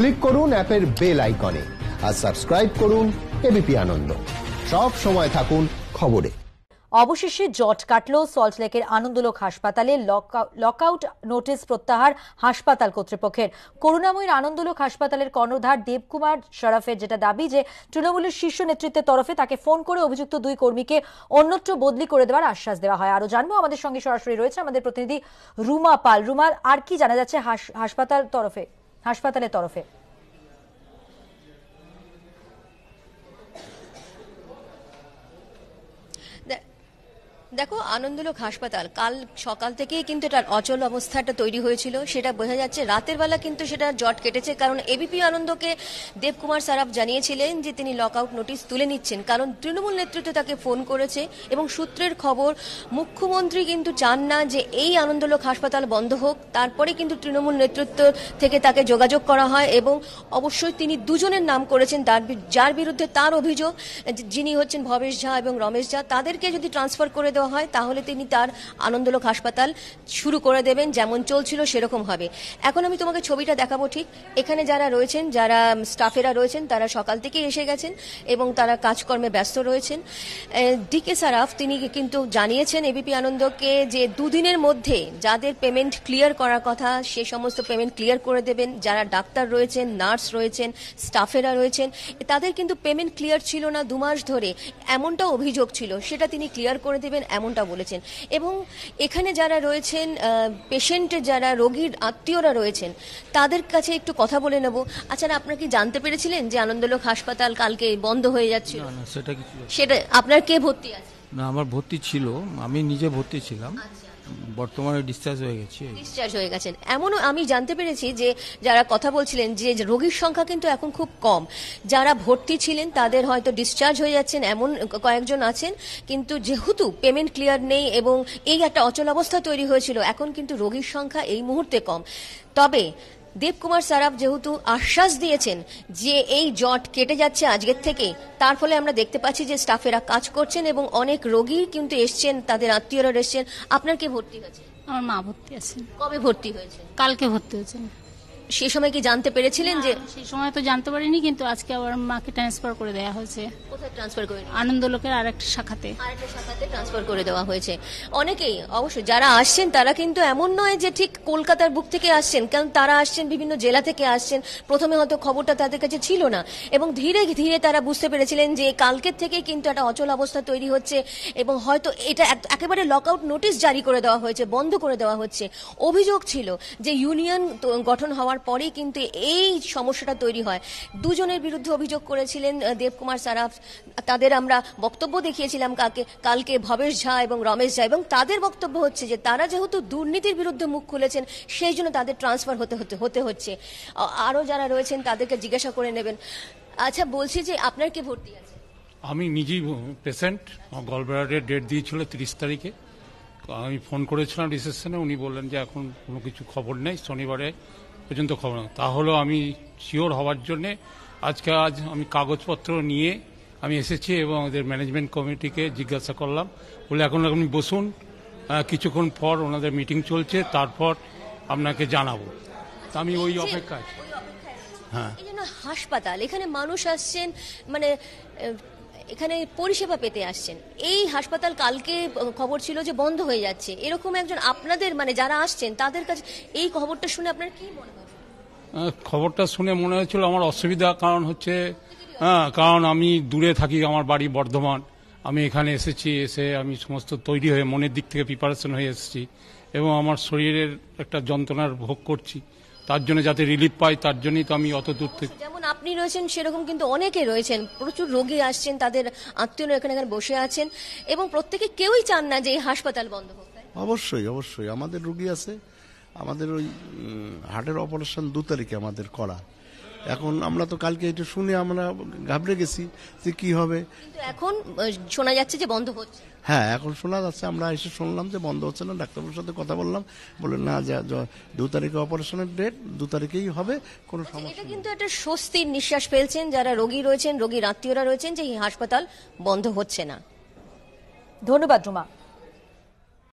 Click করুন অ্যাপের bell আইকনে আর সাবস্ক্রাইব করুন এবিপি আনন্দ সব সময় থাকুন খবরে অবশেষে জট কাটল সল্টলেকের আনন্দলোক হাসপাতালে লকআউট নোটিস প্রত্যাহার হাসপাতাল কর্তৃপক্ষের করুণাময়ীর আনন্দলোক হাসপাতালের কর্ণধার দেবকুমার শরাফের যেটা দাবি যে তৃণমূলের শীর্ষ নেতৃত্বের তরফে তাকে ফোন করে অভিযুক্ত দুই কর্মীকে অন্যত্র বদলি করে দেওয়ার আশ্বাস দেওয়া হয় আরও জানবো আমাদের সঙ্গে সরাসরি রয়েছে আমাদের প্রতিনিধি রুমা পাল রুমার আর কি জানা যাচ্ছে হাসপাতাল তরফে হাসপাতালের তরফে that দেখো আনন্দলোক হাসপাতাল কাল সকাল থেকেই কিন্তু এটার অচল অবস্থাটা তৈরি হয়েছিল সেটা বোঝা যাচ্ছে রাতের বেলা কিন্তু সেটা জট কেটেছে কারণ এবিপি আনন্দকে দেবকুমার সারাফ জানিয়েছিলেন যে তিনি লক আউট নোটিশ তুলে নিচ্ছেন কারণ তৃণমূল নেতৃত্ব তাকে ফোন করেছে এবং সূত্রের খবর মুখ্যমন্ত্রী কিন্তু চান না যে এই আনন্দলোক হাসপাতাল বন্ধ হোক তারপরে কিন্তু তৃণমূল নেতৃত্ব থেকে তাকে যোগাযোগ করা হয় এবং অবশ্যই তিনি দুজনের নাম করেছেন তার যার বিরুদ্ধে তার অভিযোগ যিনি হচ্ছেন ভবেশ ঝা এবং রমেশ ঝা তাদেরকে যদি ট্রান্সফার করে দেওয়া দেওয়া হয় তাহলে তিনি তার আনন্দলোক হাসপাতাল শুরু করে দেবেন যেমন চলছিল সেরকম হবে এখন আমি তোমাকে ছবিটা দেখাবো ঠিক এখানে যারা রয়েছেন যারা স্টাফেরা রয়েছেন তারা সকাল থেকেই এসে গেছেন এবং তারা কাজকর্মে ব্যস্ত রয়েছেন ডিকে সারাফ তিনি কিন্তু জানিয়েছেন এবিপি আনন্দকে যে দুদিনের মধ্যে যাদের পেমেন্ট ক্লিয়ার করার কথা সে সমস্ত পেমেন্ট ক্লিয়ার করে দেবেন যারা ডাক্তার রয়েছেন নার্স রয়েছেন স্টাফেরা রয়েছেন তাদের কিন্তু পেমেন্ট ক্লিয়ার ছিল না দু মাস ধরে এমনটা অভিযোগ ছিল সেটা তিনি ক্লিয়ার করে দেবেন এমনটা বলেছেন এবং এখানে যারা রয়েছেন পেশেন্টের যারা রোগীর আত্মীয়রা রয়েছেন তাদের কাছে একটু কথা বলে নেব আচ্ছা আপনারা কি জানতে পেরেছিলেন যে আনন্দলোক হাসপাতাল কালকে বন্ধ হয়ে যাচ্ছিল সেটা সেটা আপনার কে ভর্তি আছে না আমার ভর্তি ছিল আমি নিজে ভর্তি ছিলাম আচ্ছা। বর্তমানে ডিসচার্জ হয়ে গেছে ডিসচার্জ হয়ে গেছেন এমনও আমি জানতে পেরেছি যে যারা কথা বলছিলেন যে রোগীর সংখ্যা কিন্তু এখন খুব কম যারা ভর্তি ছিলেন তাদের হয়তো ডিসচার্জ হয়ে যাচ্ছেন এমন কয়েকজন আছেন কিন্তু যেহেতু পেমেন্ট ক্লিয়ার নেই এবং এই একটা অবস্থা তৈরি হয়েছিল এখন কিন্তু রোগীর সংখ্যা এই মুহূর্তে কম তবে দেবকুমার সারাফ যেহেতু আশ্বাস দিয়েছেন যে এই জট কেটে যাচ্ছে আজকের থেকে তার ফলে আমরা দেখতে পাচ্ছি যে স্টাফেরা কাজ করছেন এবং অনেক রোগী কিন্তু এসছেন তাদের আত্মীয়রা এসছেন আপনার কে ভর্তি হয়েছে আমার মা ভর্তি আছেন কবে ভর্তি হয়েছে কালকে ভর্তি হয়েছেন সে সময় কি জানতে পেরেছিলেন যে সেই সময় তো জানতে পারিনি কিন্তু আজকে আবার মাকে ট্রান্সফার করে দেওয়া হয়েছে কোথায় ট্রান্সফার করে আনন্দলোকের আরেকটা শাখাতে আরেকটা শাখা কলকাতাতে ট্রান্সফার করে দেওয়া হয়েছে অনেকেই অবশ্যই যারা আসছেন তারা কিন্তু এমন নয় যে ঠিক কলকাতার বুক থেকে আসছেন কারণ তারা আসছেন বিভিন্ন জেলা থেকে আসছেন প্রথমে হয়তো খবরটা তাদের কাছে ছিল না এবং ধীরে ধীরে তারা বুঝতে পেরেছিলেন যে কালকের থেকে কিন্তু একটা অচল অবস্থা তৈরি হচ্ছে এবং হয়তো এটা একেবারে লকআউট নোটিশ জারি করে দেওয়া হয়েছে বন্ধ করে দেওয়া হচ্ছে অভিযোগ ছিল যে ইউনিয়ন গঠন হওয়ার পরেই কিন্তু এই সমস্যাটা তৈরি হয় দুজনের বিরুদ্ধে অভিযোগ করেছিলেন দেবকুমার সারাফ তাদের আমরা বক্তব্য দেখিয়েছিলাম কাকে কালকে আজকে ভবেশ ঝা এবং রমেশ ঝা এবং তাদের বক্তব্য হচ্ছে যে তারা যেহেতু দুর্নীতির বিরুদ্ধে মুখ খুলেছেন সেই জন্য তাদের ট্রান্সফার হতে হতে হতে হচ্ছে আরও যারা রয়েছেন তাদেরকে জিজ্ঞাসা করে নেবেন আচ্ছা বলছি যে আপনার কি ভর্তি আছে আমি নিজেই পেশেন্ট গলব্লাডারের ডেট দিয়েছিল তিরিশ তারিখে আমি ফোন করেছিলাম রিসেপশনে উনি বললেন যে এখন কোনো কিছু খবর নেই শনিবারে পর্যন্ত খবর তাহলেও আমি শিওর হওয়ার জন্যে আজকে আজ আমি কাগজপত্র নিয়ে আমি এসেছি এবং আমাদের ম্যানেজমেন্ট কমিটিকে জিজ্ঞাসা করলাম বলে এখন আপনি বসুন কিছুক্ষণ পর ওনাদের মিটিং চলছে তারপর আপনাকে জানাবো আমি ওই অপেক্ষায় হ্যাঁ হাসপাতাল এখানে মানুষ আসছেন মানে এখানে পরিষেবা পেতে আসছেন এই হাসপাতাল কালকে খবর ছিল যে বন্ধ হয়ে যাচ্ছে এরকম একজন আপনাদের মানে যারা আসছেন তাদের কাছে এই খবরটা শুনে আপনার কি মনে খবরটা শুনে মনে হয়েছিল আমার অসুবিধা কারণ হচ্ছে হ্যাঁ কারণ আমি দূরে থাকি আমার বাড়ি বর্ধমান আমি এখানে এসেছি এসে আমি সমস্ত তৈরি হয়ে মনের দিক থেকে প্রিপারেশন হয়ে এসেছি এবং আমার শরীরের একটা যন্ত্রণার ভোগ করছি তার জন্য যাতে রিলিফ পাই তার জন্যই তো আমি অত দূর থেকে আচ্ছা, যেমন আপনি রয়েছেন সেরকম কিন্তু অনেকে রয়েছেন প্রচুর রোগী আসছেন তাদের আত্মীয়রা এখানে এখানে বসে আছেন এবং প্রত্যেকে কেউই চান না যে এই হাসপাতাল বন্ধ হোক অবশ্যই অবশ্যই আমাদের রুগী আছে আমাদের ওই হার্টের অপারেশন দু তারিখে আমাদের করা এখন আমরা তো কালকে এটা শুনে আমরা ঘাবড়ে গেছি যে কি হবে এখন শোনা যাচ্ছে যে বন্ধ হচ্ছে হ্যাঁ এখন শোনা যাচ্ছে আমরা এসে শুনলাম যে বন্ধ হচ্ছে না ডাক্তারবাবুর সাথে কথা বললাম বলে না যা দু তারিখে অপারেশনের ডেট দু তারিখেই হবে কোনো আচ্ছা, সমস্যা কিন্তু একটা স্বস্তির নিঃশ্বাস ফেলছেন যারা রোগী রয়েছেন রোগীর আত্মীয়রা রয়েছেন যে এই হাসপাতাল বন্ধ হচ্ছে না ধন্যবাদ রুমা